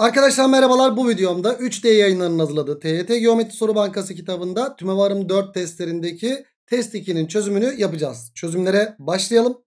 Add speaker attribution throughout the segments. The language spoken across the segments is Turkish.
Speaker 1: Arkadaşlar merhabalar bu videomda 3D yayınlarının hazırladığı TYT Geometri Soru Bankası kitabında TÜMEVARım 4 testlerindeki test 2'nin çözümünü yapacağız. Çözümlere başlayalım.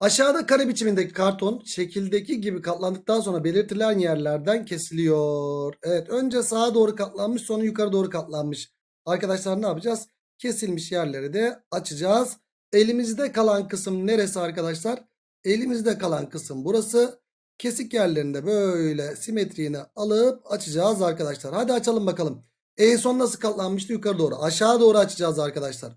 Speaker 1: Aşağıda kare biçimindeki karton şekildeki gibi katlandıktan sonra belirtilen yerlerden kesiliyor. Evet önce sağa doğru katlanmış sonra yukarı doğru katlanmış. Arkadaşlar ne yapacağız? Kesilmiş yerleri de açacağız. Elimizde kalan kısım neresi arkadaşlar? Elimizde kalan kısım burası kesik yerlerinde böyle simetriğini alıp açacağız arkadaşlar. Hadi açalım bakalım. E son nasıl katlanmıştı? Yukarı doğru. Aşağı doğru açacağız arkadaşlar.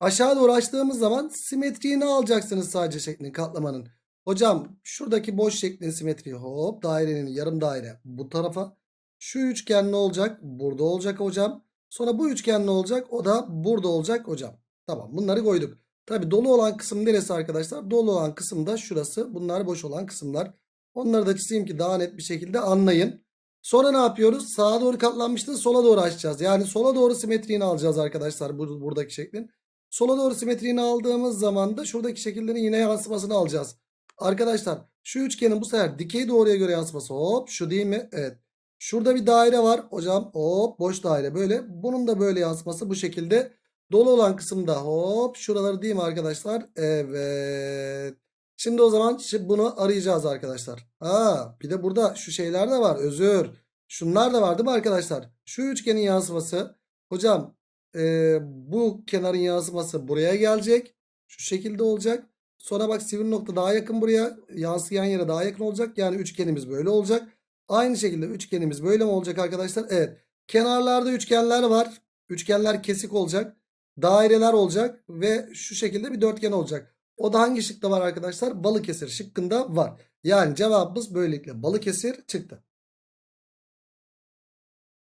Speaker 1: Aşağı doğru açtığımız zaman simetriğini alacaksınız sadece şeklin katlamanın. Hocam şuradaki boş şeklin simetriği hop dairenin yarım daire bu tarafa. Şu üçgen ne olacak? Burada olacak hocam. Sonra bu üçgen ne olacak? O da burada olacak hocam. Tamam bunları koyduk. Tabi dolu olan kısım neresi arkadaşlar? Dolu olan kısım da şurası. Bunlar boş olan kısımlar. Onları da çizeyim ki daha net bir şekilde anlayın. Sonra ne yapıyoruz? Sağa doğru katlanmıştı. Sola doğru açacağız. Yani sola doğru simetriğini alacağız arkadaşlar. Bur buradaki şeklin. Sola doğru simetriğini aldığımız zaman da şuradaki şekillerin yine yansımasını alacağız. Arkadaşlar şu üçgenin bu sefer dikey doğruya göre yansıması. Hop şu değil mi? Evet. Şurada bir daire var. Hocam hop boş daire böyle. Bunun da böyle yansıması bu şekilde. Dolu olan kısımda hop şuraları değil mi arkadaşlar? Evet. Şimdi o zaman bunu arayacağız arkadaşlar. Ha, bir de burada şu şeyler de var. Özür. Şunlar da var değil mi arkadaşlar? Şu üçgenin yansıması. Hocam e, bu kenarın yansıması buraya gelecek. Şu şekilde olacak. Sonra bak sivri nokta daha yakın buraya. Yansıyan yere daha yakın olacak. Yani üçgenimiz böyle olacak. Aynı şekilde üçgenimiz böyle mi olacak arkadaşlar? Evet. Kenarlarda üçgenler var. Üçgenler kesik olacak daireler olacak ve şu şekilde bir dörtgen olacak. O da hangi şıkta var arkadaşlar? Balıkesir şıkkında var. Yani cevabımız böylelikle Balıkesir çıktı.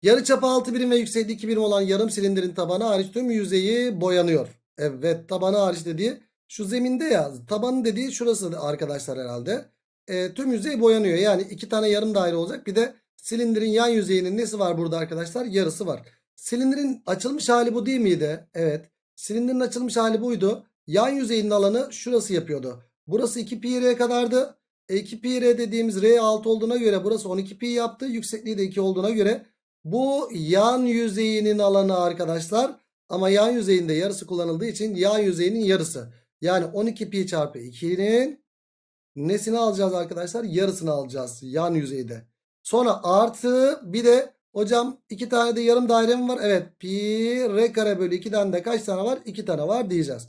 Speaker 1: Yarıçapı 6 birim ve yüksekliği 2 birim olan yarım silindirin tabanı hariç tüm yüzeyi boyanıyor. Evet tabanı hariç dediği şu zeminde ya tabanı dediği şurası arkadaşlar herhalde. E, tüm yüzey boyanıyor. Yani iki tane yarım daire olacak. Bir de silindirin yan yüzeyinin nesi var burada arkadaşlar? Yarısı var. Silindirin açılmış hali bu değil miydi? Evet. Silindirin açılmış hali buydu. Yan yüzeyinin alanı şurası yapıyordu. Burası 2pi r kadardı. E 2pi r dediğimiz r 6 olduğuna göre burası 12pi yaptı. Yüksekliği de 2 olduğuna göre bu yan yüzeyinin alanı arkadaşlar. Ama yan yüzeyinde yarısı kullanıldığı için yan yüzeyinin yarısı. Yani 12pi çarpı 2'nin nesini alacağız arkadaşlar? Yarısını alacağız yan yüzeyde. Sonra artı bir de Hocam iki tane de yarım dairem var. Evet pi r kare bölü 2'den de kaç tane var? 2 tane var diyeceğiz.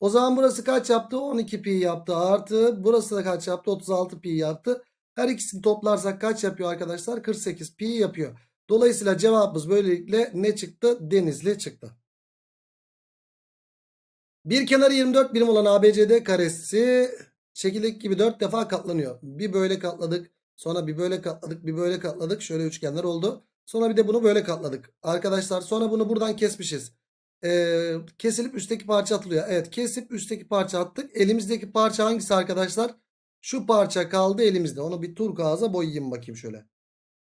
Speaker 1: O zaman burası kaç yaptı? 12 pi yaptı artı burası da kaç yaptı? 36 pi yaptı. Her ikisini toplarsak kaç yapıyor arkadaşlar? 48 pi yapıyor. Dolayısıyla cevabımız böylelikle ne çıktı? Denizli çıktı. Bir kenarı 24 birim olan ABCD karesi şekildeki gibi 4 defa katlanıyor. Bir böyle katladık. Sonra bir böyle katladık. Bir böyle katladık. Şöyle üçgenler oldu. Sonra bir de bunu böyle katladık. Arkadaşlar sonra bunu buradan kesmişiz. Ee, kesilip üstteki parça atılıyor. Evet kesip üstteki parça attık. Elimizdeki parça hangisi arkadaşlar? Şu parça kaldı elimizde. Onu bir turkuaza boyayayım bakayım şöyle.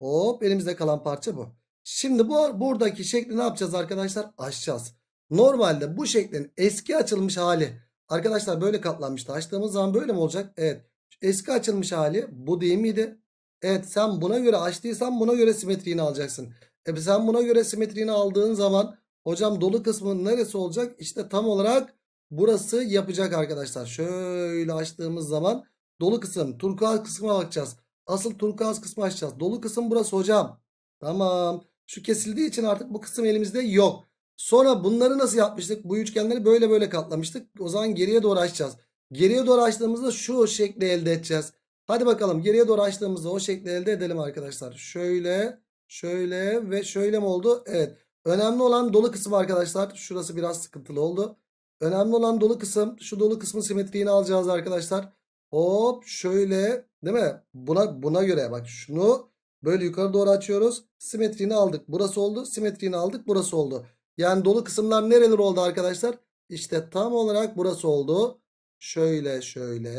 Speaker 1: Hop elimizde kalan parça bu. Şimdi bu buradaki şekli ne yapacağız arkadaşlar? Açacağız. Normalde bu şeklin eski açılmış hali. Arkadaşlar böyle katlanmıştı. Açtığımız zaman böyle mi olacak? Evet. Eski açılmış hali bu değil miydi? Evet sen buna göre açtıysan buna göre simetriğini alacaksın. E sen buna göre simetriğini aldığın zaman hocam dolu kısmının neresi olacak? İşte tam olarak burası yapacak arkadaşlar. Şöyle açtığımız zaman dolu kısım turkuaz kısmına bakacağız. Asıl turkuaz kısmı açacağız. Dolu kısım burası hocam. Tamam. Şu kesildiği için artık bu kısım elimizde yok. Sonra bunları nasıl yapmıştık? Bu üçgenleri böyle böyle katlamıştık. O zaman geriye doğru açacağız. Geriye doğru açtığımızda şu şekli elde edeceğiz. Hadi bakalım geriye doğru açtığımızda o şekli elde edelim arkadaşlar. Şöyle, şöyle ve şöyle mi oldu? Evet. Önemli olan dolu kısım arkadaşlar. Şurası biraz sıkıntılı oldu. Önemli olan dolu kısım. Şu dolu kısmın simetriğini alacağız arkadaşlar. Hop şöyle değil mi? Buna, buna göre bak şunu böyle yukarı doğru açıyoruz. Simetriğini aldık. Burası oldu. Simetriğini aldık. Burası oldu. Yani dolu kısımlar nereler oldu arkadaşlar? İşte tam olarak burası oldu. Şöyle şöyle.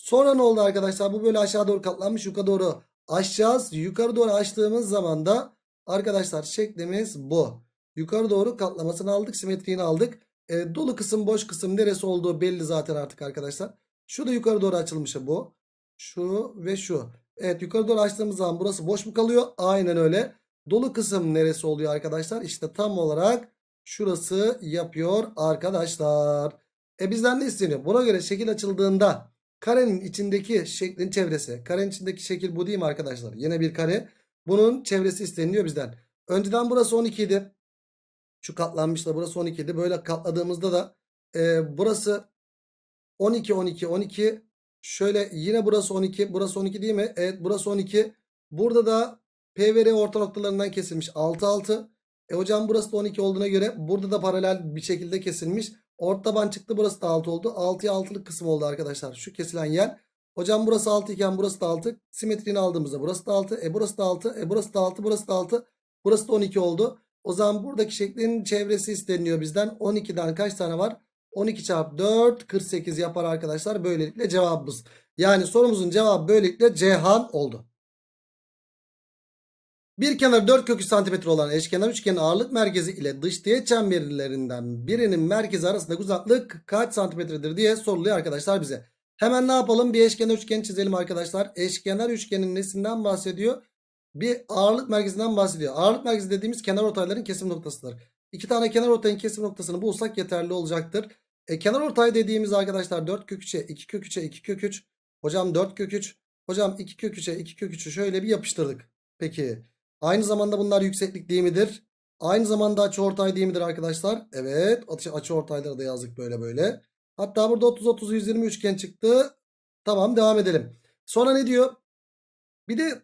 Speaker 1: Sonra ne oldu arkadaşlar? Bu böyle aşağı doğru katlanmış. Yukarı doğru açacağız. yukarı doğru açtığımız zaman da arkadaşlar şeklimiz bu. Yukarı doğru katlamasını aldık. Simetriğini aldık. E, dolu kısım boş kısım neresi olduğu belli zaten artık arkadaşlar. Şu da yukarı doğru açılmış bu. Şu ve şu. Evet yukarı doğru açtığımız zaman burası boş mu kalıyor? Aynen öyle. Dolu kısım neresi oluyor arkadaşlar? İşte tam olarak şurası yapıyor arkadaşlar. E bizden ne isteniyor? Buna göre şekil açıldığında Karenin içindeki şeklin çevresi. Karenin içindeki şekil bu değil mi arkadaşlar? Yine bir kare. Bunun çevresi isteniliyor bizden. Önceden burası 12 idi. Şu katlanmışla burası 12 idi. Böyle katladığımızda da e, burası 12 12 12 şöyle yine burası 12 burası 12 değil mi? Evet burası 12. Burada da P ve R orta noktalarından kesilmiş 6 6. E hocam burası da 12 olduğuna göre burada da paralel bir şekilde kesilmiş. Orta taban çıktı burası da 6 oldu. 6'ya 6'lık kısım oldu arkadaşlar. Şu kesilen yer. Hocam burası 6 iken burası da 6. Simetriğini aldığımızda burası da 6. E burası da 6. E burası da 6. Burası da 6. Burası da 12 oldu. O zaman buradaki şeklin çevresi isteniyor bizden. 12'den kaç tane var? 12 çarpı 4 48 yapar arkadaşlar. Böylelikle cevabımız. Yani sorumuzun cevabı böylelikle Cihan oldu. Bir kenar 4 kökü santimetre olan eşkenar üçgenin ağırlık merkezi ile dış diye çemberlerinden birinin merkezi arasındaki uzaklık kaç santimetredir diye soruluyor arkadaşlar bize. Hemen ne yapalım? Bir eşkenar üçgen çizelim arkadaşlar. Eşkenar üçgenin nesinden bahsediyor? Bir ağırlık merkezinden bahsediyor. Ağırlık merkezi dediğimiz kenar ortayların kesim noktasıdır. İki tane kenar ortayın kesim noktasını bulsak yeterli olacaktır. E, kenar ortay dediğimiz arkadaşlar 4 kök 3'e 2 kök 3'e 2 kök 3. Hocam 4 kök 3. Hocam 2 kök 3'e 2 kök 3'ü şöyle bir yapıştırdık. Peki. Aynı zamanda bunlar yükseklik değil midir? Aynı zamanda açı ortay değil midir arkadaşlar? Evet açı, açı ortayları da yazdık böyle böyle. Hatta burada 30-30-120 üçgen çıktı. Tamam devam edelim. Sonra ne diyor? Bir de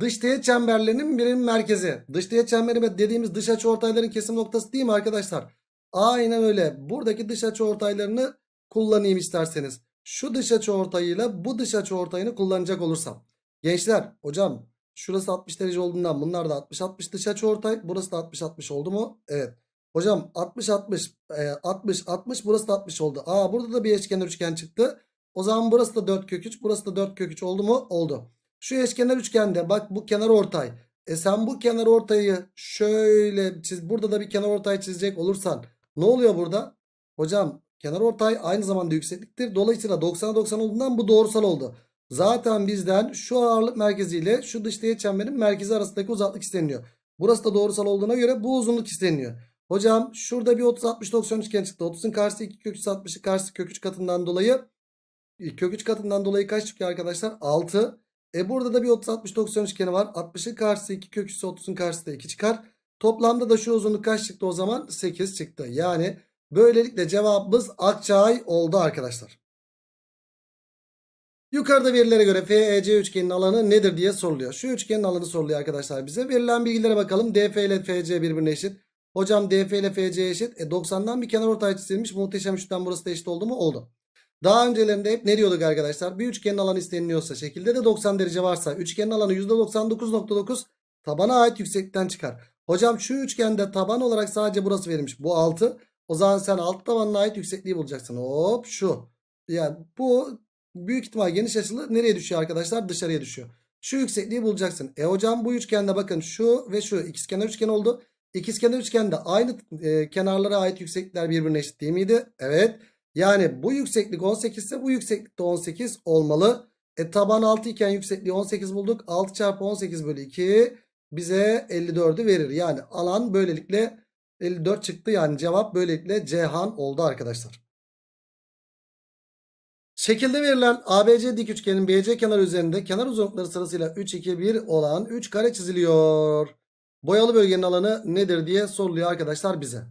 Speaker 1: dış teğet çemberlerinin birinin merkezi. Dış teğet çemberi dediğimiz dış açı ortayların kesim noktası değil mi arkadaşlar? Aynen öyle. Buradaki dış açı ortaylarını kullanayım isterseniz. Şu dış açı ortayıyla bu dış açı ortayını kullanacak olursam. Gençler hocam Şurası 60 derece olduğundan bunlar da 60 60 dış açı ortay. Burası da 60 60 oldu mu? Evet. Hocam 60 60 60 60 burası da 60 oldu. Aa burada da bir eşkenar üçgen çıktı. O zaman burası da 4 kök 3 burası da 4 kök 3 oldu mu? Oldu. Şu eşkenar üçgende bak bu kenar ortay. E sen bu kenar ortayı şöyle çiz. Burada da bir kenar ortay çizecek olursan ne oluyor burada? Hocam kenar ortay aynı zamanda yüksekliktir. Dolayısıyla 90 90 olduğundan bu doğrusal oldu. Zaten bizden şu ağırlık merkezi ile şu dış teğet çemberin merkezi arasındaki uzaklık isteniyor. Burası da doğrusal olduğuna göre bu uzunluk isteniyor. Hocam şurada bir 30 60 90 üçgen çıktı. 30'un karşısı 2 kök 60'ı karşısı kök 3 katından dolayı e, kök 3 katından dolayı kaç çıkıyor arkadaşlar? 6. E burada da bir 30 60 90 üçgeni var. 60'ın karşısı 2 kök 3 30'un karşısı da 2 çıkar. Toplamda da şu uzunluk kaç çıktı o zaman? 8 çıktı. Yani böylelikle cevabımız Akçay oldu arkadaşlar. Yukarıda verilere göre FEC üçgenin alanı nedir diye soruluyor. Şu üçgenin alanı soruluyor arkadaşlar bize. Verilen bilgilere bakalım. DF ile FC birbirine eşit. Hocam DF ile FC eşit. E 90'dan bir kenar ortay çizilmiş. Muhteşem üçten burası da eşit oldu mu? Oldu. Daha öncelerinde hep ne diyorduk arkadaşlar? Bir üçgenin alanı isteniliyorsa şekilde de 90 derece varsa üçgenin alanı %99.9 tabana ait yükseklikten çıkar. Hocam şu üçgende taban olarak sadece burası verilmiş. Bu 6. O zaman sen alt tabanına ait yüksekliği bulacaksın. Hop şu. Yani bu büyük ihtimal geniş açılı nereye düşüyor arkadaşlar? Dışarıya düşüyor. Şu yüksekliği bulacaksın. E hocam bu üçgende bakın şu ve şu ikizkenar üçgen oldu. İkizkenar üçgende aynı e, kenarlara ait yükseklikler birbirine eşit değil miydi? Evet. Yani bu yükseklik 18 ise bu yükseklik de 18 olmalı. E taban 6 iken yüksekliği 18 bulduk. 6 çarpı 18 bölü 2 bize 54'ü verir. Yani alan böylelikle 54 çıktı. Yani cevap böylelikle Cihan oldu arkadaşlar. Şekilde verilen ABC dik üçgenin BC kenarı üzerinde kenar uzunlukları sırasıyla 3, 2, 1 olan 3 kare çiziliyor. Boyalı bölgenin alanı nedir diye soruluyor arkadaşlar bize.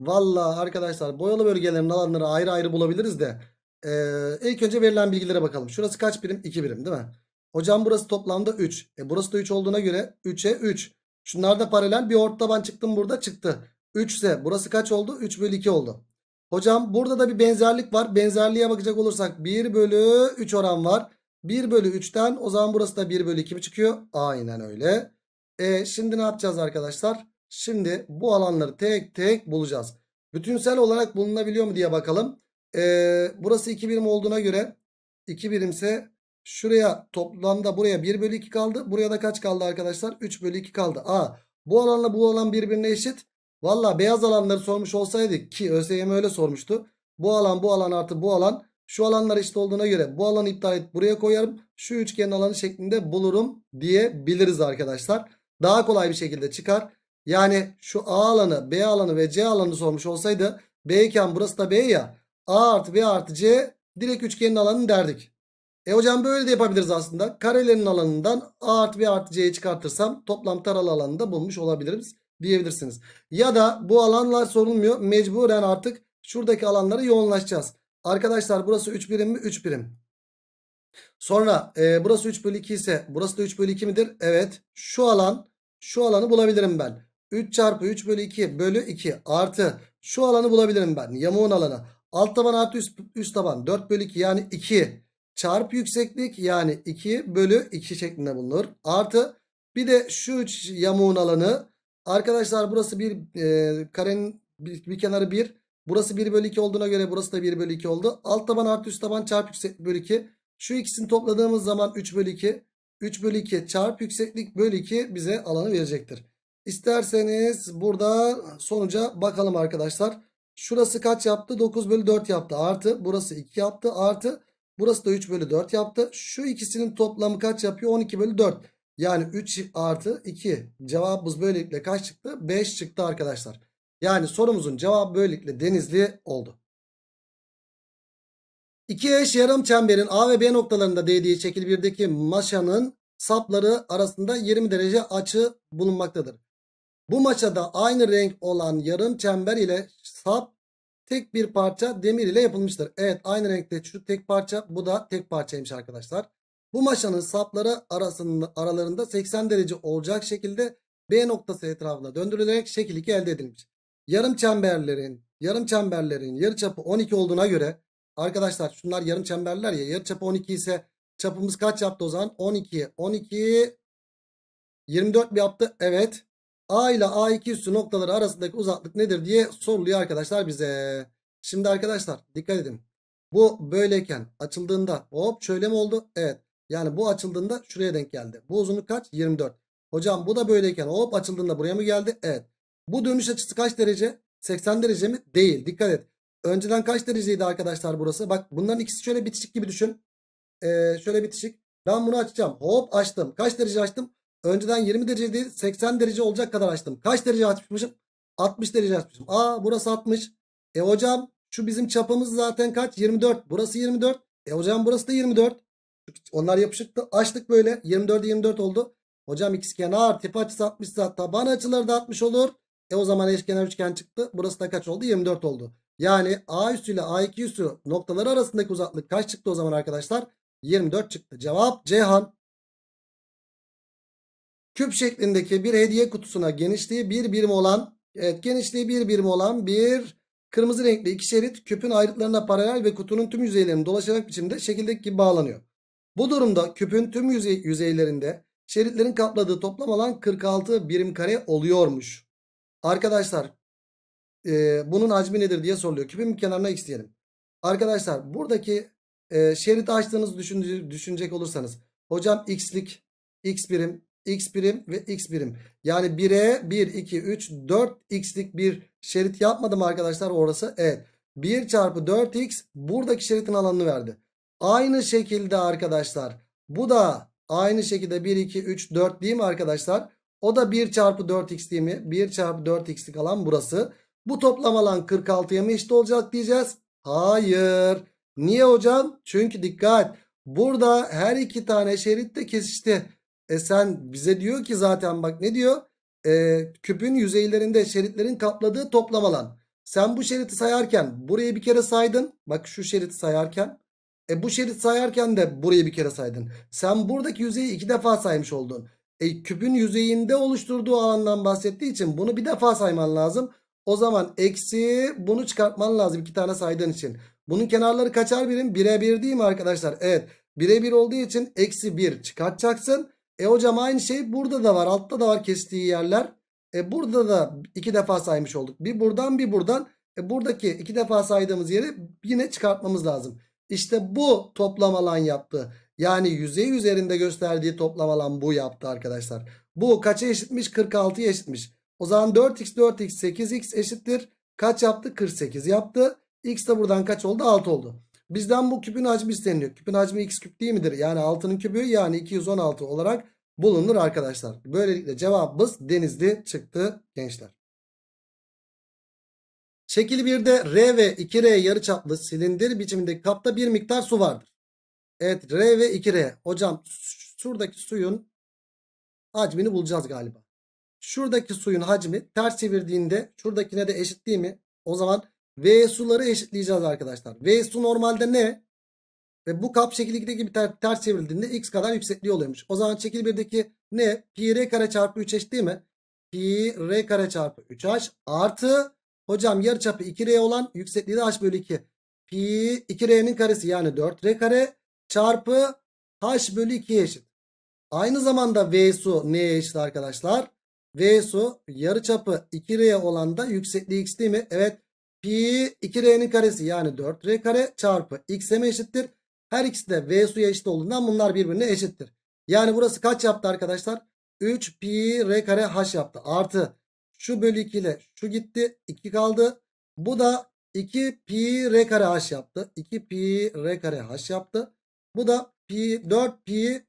Speaker 1: Valla arkadaşlar boyalı bölgelerin alanları ayrı ayrı bulabiliriz de. Ee, ilk önce verilen bilgilere bakalım. Şurası kaç birim? 2 birim değil mi? Hocam burası toplamda 3. E burası da 3 olduğuna göre 3'e 3. Şunlar da paralel bir orta taban çıktım burada çıktı. 3 ise burası kaç oldu? 3 bölü 2 oldu. Hocam burada da bir benzerlik var. Benzerliğe bakacak olursak 1 bölü 3 oran var. 1 bölü 3'ten o zaman burası da 1 bölü 2 mi çıkıyor? Aynen öyle. E, şimdi ne yapacağız arkadaşlar? Şimdi bu alanları tek tek bulacağız. Bütünsel olarak bulunabiliyor mu diye bakalım. E, burası 2 birim olduğuna göre 2 birimse şuraya toplamda buraya 1 bölü 2 kaldı. Buraya da kaç kaldı arkadaşlar? 3 bölü 2 kaldı. A bu alanla bu alan birbirine eşit. Valla beyaz alanları sormuş olsaydık ki ÖSYM öyle sormuştu. Bu alan bu alan artı bu alan şu alanlar eşit işte olduğuna göre bu alanı iptal et buraya koyarım. Şu üçgenin alanı şeklinde bulurum diyebiliriz arkadaşlar. Daha kolay bir şekilde çıkar. Yani şu A alanı B alanı ve C alanı sormuş olsaydı B iken burası da B ya A artı B artı C direkt üçgenin alanını derdik. E hocam böyle de yapabiliriz aslında. Karelerin alanından A artı B artı C'yi çıkartırsam toplam taralı alanını da bulmuş olabiliriz diyebilirsiniz. Ya da bu alanlar sorulmuyor. Mecburen artık şuradaki alanlara yoğunlaşacağız. Arkadaşlar burası 3 birim mi? 3 birim. Sonra e, burası 3 bölü 2 ise burası da 3 bölü 2 midir? Evet. Şu alan şu alanı bulabilirim ben. 3 çarpı 3 bölü 2 bölü 2 artı şu alanı bulabilirim ben. Yamuğun alanı. Alt taban artı üst, üst taban 4 bölü 2 yani 2 çarpı yükseklik yani 2 bölü 2 şeklinde bulunur. Artı bir de şu yamuğun alanı Arkadaşlar burası bir e, karenin bir, bir kenarı 1. Burası 1 bölü 2 olduğuna göre burası da 1 bölü 2 oldu. Alt taban artı üst taban çarp yükseklik bölü 2. Şu ikisini topladığımız zaman 3 bölü 2. 3 bölü 2 çarp yükseklik bölü 2 bize alanı verecektir. İsterseniz burada sonuca bakalım arkadaşlar. Şurası kaç yaptı? 9 bölü 4 yaptı. Artı burası 2 yaptı. Artı burası da 3 bölü 4 yaptı. Şu ikisinin toplamı kaç yapıyor? 12 bölü 4. Yani 3 artı 2 cevabımız böylelikle kaç çıktı? 5 çıktı arkadaşlar. Yani sorumuzun cevabı böylelikle denizli oldu. İki eş yarım çemberin A ve B noktalarında değdiği şekil 1'deki maşanın sapları arasında 20 derece açı bulunmaktadır. Bu maçada aynı renk olan yarım çember ile sap tek bir parça demir ile yapılmıştır. Evet aynı renkte şu tek parça bu da tek parçaymış arkadaşlar. Bu maşanın sapları arasında, aralarında 80 derece olacak şekilde B noktası etrafında döndürülerek şekil 2 elde edilmiş. Yarım çemberlerin yarım çemberlerin yarı çapı 12 olduğuna göre arkadaşlar şunlar yarım çemberler ya yarı çapı 12 ise çapımız kaç yaptı o zaman? 12 12 24 mi yaptı? Evet. A ile A2 üstü noktaları arasındaki uzaklık nedir diye soruluyor arkadaşlar bize. Şimdi arkadaşlar dikkat edin. Bu böyleyken açıldığında hop şöyle mi oldu? Evet. Yani bu açıldığında şuraya denk geldi. Bu uzunluk kaç? 24. Hocam bu da böyleyken hop açıldığında buraya mı geldi? Evet. Bu dönüş açısı kaç derece? 80 derece mi? Değil. Dikkat et. Önceden kaç dereceydi arkadaşlar burası? Bak bunların ikisi şöyle bitişik gibi düşün. Ee, şöyle bitişik. Ben bunu açacağım. Hop açtım. Kaç derece açtım? Önceden 20 derece değil 80 derece olacak kadar açtım. Kaç derece açmışım? 60 derece açmışım. Aa burası 60. E hocam şu bizim çapımız zaten kaç? 24. Burası 24. E hocam burası da 24. Onlar yapışıktı. Açtık böyle. 24 24 oldu. Hocam kenar tepe açısı 60 ise taban açıları da 60 olur. E o zaman eşkenar üçgen çıktı. Burası da kaç oldu? 24 oldu. Yani A üssü ile A2 üssü noktaları arasındaki uzaklık kaç çıktı o zaman arkadaşlar? 24 çıktı. Cevap Ceyhan. Küp şeklindeki bir hediye kutusuna genişliği bir birim olan evet genişliği bir birim olan bir kırmızı renkli iki şerit küpün ayrıtlarına paralel ve kutunun tüm yüzeylerini dolaşarak biçimde şekildeki gibi bağlanıyor. Bu durumda küpün tüm yüzey, yüzeylerinde şeritlerin kapladığı toplam alan 46 birim kare oluyormuş. Arkadaşlar e, bunun hacmi nedir diye soruluyor. Küpün kenarına x diyelim. Arkadaşlar buradaki e, şeridi açtığınızı düşün, düşünecek olursanız. Hocam x'lik, x birim, x birim ve x birim. Yani 1'e 1, 2, 3, 4 x'lik bir şerit yapmadım arkadaşlar orası. Evet. 1 çarpı 4x buradaki şeritin alanını verdi. Aynı şekilde arkadaşlar bu da aynı şekilde 1, 2, 3, 4 değil mi arkadaşlar? O da 1 çarpı 4x değil mi? 1 çarpı 4x'lik alan burası. Bu toplam alan 46'ya mı eşit olacak diyeceğiz. Hayır. Niye hocam? Çünkü dikkat. Burada her iki tane şerit de kesişti. E sen bize diyor ki zaten bak ne diyor? E, küpün yüzeylerinde şeritlerin kapladığı toplam alan. Sen bu şeriti sayarken burayı bir kere saydın. Bak şu şeriti sayarken e bu şerit sayarken de burayı bir kere saydın. Sen buradaki yüzeyi iki defa saymış oldun. E küpün yüzeyinde oluşturduğu alandan bahsettiği için bunu bir defa sayman lazım. O zaman eksi bunu çıkartman lazım iki tane saydığın için. Bunun kenarları kaçar birim? Bire bir değil mi arkadaşlar? Evet. Bire bir olduğu için eksi bir çıkartacaksın. E hocam aynı şey burada da var. Altta da var kestiği yerler. E burada da iki defa saymış olduk. Bir buradan bir buradan. E buradaki iki defa saydığımız yeri yine çıkartmamız lazım. İşte bu toplam alan yaptı. Yani yüzey üzerinde gösterdiği toplam alan bu yaptı arkadaşlar. Bu kaça eşitmiş? 46'ya eşitmiş. O zaman 4x 4x 8x eşittir. Kaç yaptı? 48 yaptı. X de buradan kaç oldu? 6 oldu. Bizden bu küpün hacmi isteniyor. Küpün hacmi x küp değil midir? Yani 6'nın küpü yani 216 olarak bulunur arkadaşlar. Böylelikle cevabımız denizli çıktı gençler. Şekil 1'de R ve 2R yarıçaplı silindir biçimindeki kapta bir miktar su vardır. Evet R ve 2R. Hocam şuradaki suyun hacmini bulacağız galiba. Şuradaki suyun hacmi ters çevirdiğinde şuradakine de eşit değil mi? O zaman V suları eşitleyeceğiz arkadaşlar. V su normalde ne? Ve bu kap şekil 2'deki gibi ter, ters çevrildiğinde x kadar yüksekliği oluyormuş. O zaman şekil 1'deki ne? Pi r kare çarpı 3h değil mi? Pi r kare çarpı 3h artı Hocam yarıçapı 2R olan yüksekliği de h bölü 2. Pi 2R'nin karesi yani 4R kare çarpı h bölü 2'ye eşit. Aynı zamanda V su neye eşit arkadaşlar? V V'su yarıçapı 2R olan da yüksekliği x değil mi? Evet. Pi 2R'nin karesi yani 4R kare çarpı x'e eşittir? Her ikisi de V V'suya eşit olduğundan bunlar birbirine eşittir. Yani burası kaç yaptı arkadaşlar? 3 pi r kare h yaptı. Artı şu bölü 2 ile şu gitti. 2 kaldı. Bu da 2 pi r kare h yaptı. 2 pi r kare h yaptı. Bu da pi 4 pi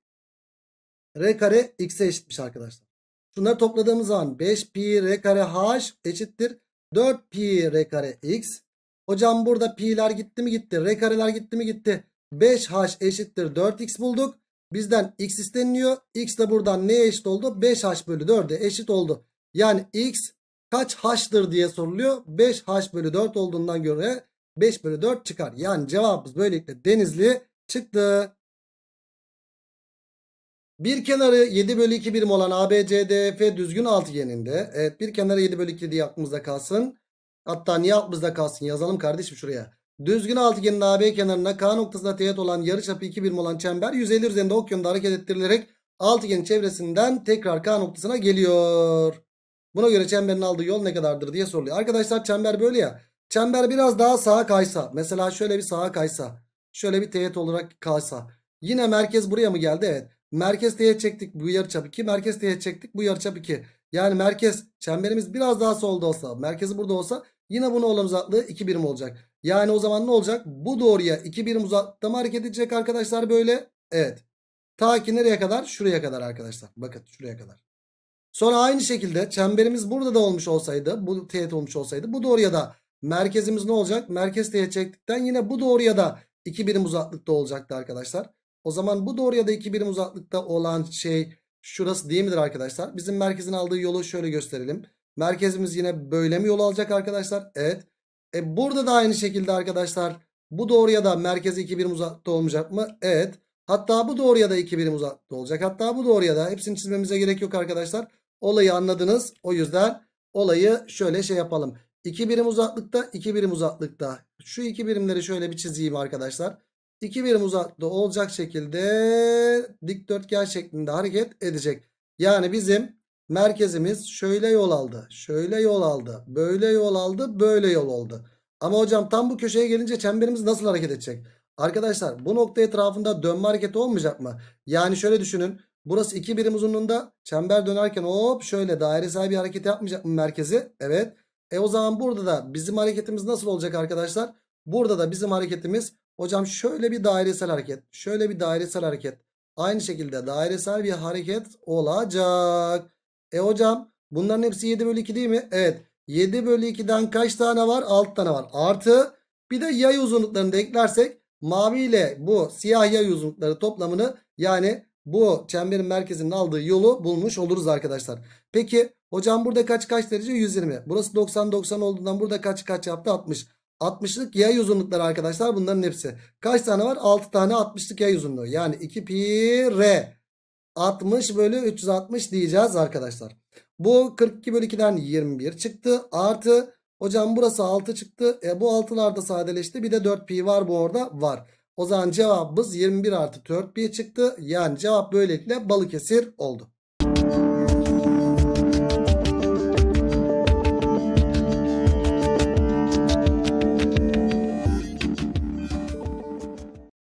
Speaker 1: r kare x'e eşitmiş arkadaşlar. Şunları topladığımız zaman 5 pi r kare h eşittir. 4 pi r kare x. Hocam burada pi'ler gitti mi gitti. R kareler gitti mi gitti. 5h eşittir 4x bulduk. Bizden x isteniliyor. x de buradan neye eşit oldu? 5h bölü 4'e eşit oldu. Yani x kaç h'dır diye soruluyor. 5h bölü 4 olduğundan göre 5 bölü 4 çıkar. Yani cevabımız böylelikle denizli çıktı. Bir kenarı 7 bölü 2 birim olan ABCDF düzgün altıgeninde. Evet bir kenarı 7 bölü 2 diye aklımızda kalsın. Hatta niye aklımızda kalsın yazalım kardeşim şuraya. Düzgün altıgenin AB kenarına K noktasına teğet olan yarıçapı 2 birim olan çember 150 üzerinde ok yönünde hareket ettirilerek altıgenin çevresinden tekrar K noktasına geliyor. Buna göre çemberin aldığı yol ne kadardır diye soruluyor. Arkadaşlar çember böyle ya. Çember biraz daha sağa kaysa. Mesela şöyle bir sağa kaysa. Şöyle bir teğet olarak kaysa. Yine merkez buraya mı geldi? Evet. Merkez teğet çektik bu yarıçap 2. Merkez teğet çektik bu yarıçap 2. Yani merkez çemberimiz biraz daha solda olsa. Merkezi burada olsa yine bunun olan uzaklığı 2 birim olacak. Yani o zaman ne olacak? Bu doğruya 2 birim uzaklıkta mı hareket edecek arkadaşlar böyle? Evet. Ta ki nereye kadar? Şuraya kadar arkadaşlar. Bakın şuraya kadar. Sonra aynı şekilde çemberimiz burada da olmuş olsaydı bu teğet olmuş olsaydı bu doğruya da merkezimiz ne olacak? Merkez teğet çektikten yine bu doğruya da 2 birim uzaklıkta olacaktı arkadaşlar. O zaman bu doğruya da 2 birim uzaklıkta olan şey şurası değil midir arkadaşlar? Bizim merkezin aldığı yolu şöyle gösterelim. Merkezimiz yine böyle mi yol alacak arkadaşlar? Evet. E burada da aynı şekilde arkadaşlar bu doğruya da merkezi 2 birim uzaklıkta olmayacak mı? Evet. Hatta bu doğruya da 2 birim uzaklıkta olacak. Hatta bu doğruya da hepsini çizmemize gerek yok arkadaşlar. Olayı anladınız. O yüzden olayı şöyle şey yapalım. 2 birim uzaklıkta 2 birim uzaklıkta. Şu 2 birimleri şöyle bir çizeyim arkadaşlar. 2 birim uzaklıkta olacak şekilde dikdörtgen şeklinde hareket edecek. Yani bizim merkezimiz şöyle yol aldı. Şöyle yol aldı. Böyle yol aldı. Böyle yol oldu. Ama hocam tam bu köşeye gelince çemberimiz nasıl hareket edecek? Arkadaşlar bu nokta etrafında dönme hareketi olmayacak mı? Yani şöyle düşünün. Burası 2 birim uzunluğunda. Çember dönerken hop şöyle dairesel bir hareket yapmayacak mı merkezi? Evet. E o zaman burada da bizim hareketimiz nasıl olacak arkadaşlar? Burada da bizim hareketimiz hocam şöyle bir dairesel hareket. Şöyle bir dairesel hareket. Aynı şekilde dairesel bir hareket olacak. E hocam bunların hepsi 7 bölü 2 değil mi? Evet. 7 bölü 2'den kaç tane var? 6 tane var. Artı bir de yay uzunluklarını da eklersek mavi ile bu siyah yay uzunlukları toplamını yani bu çemberin merkezinin aldığı yolu bulmuş oluruz arkadaşlar. Peki hocam burada kaç kaç derece? 120. Burası 90-90 olduğundan burada kaç kaç yaptı? 60. 60'lık yay uzunlukları arkadaşlar bunların hepsi. Kaç tane var? 6 tane 60'lık yay uzunluğu. Yani 2 pi r 60 bölü 360 diyeceğiz arkadaşlar. Bu 42 bölü 2'den 21 çıktı. Artı hocam burası 6 çıktı. E, bu 6'lar da sadeleşti. Bir de 4 pi var bu orada var. O zaman cevabımız 21 artı 4 1 çıktı. Yani cevap böylelikle Balıkesir oldu.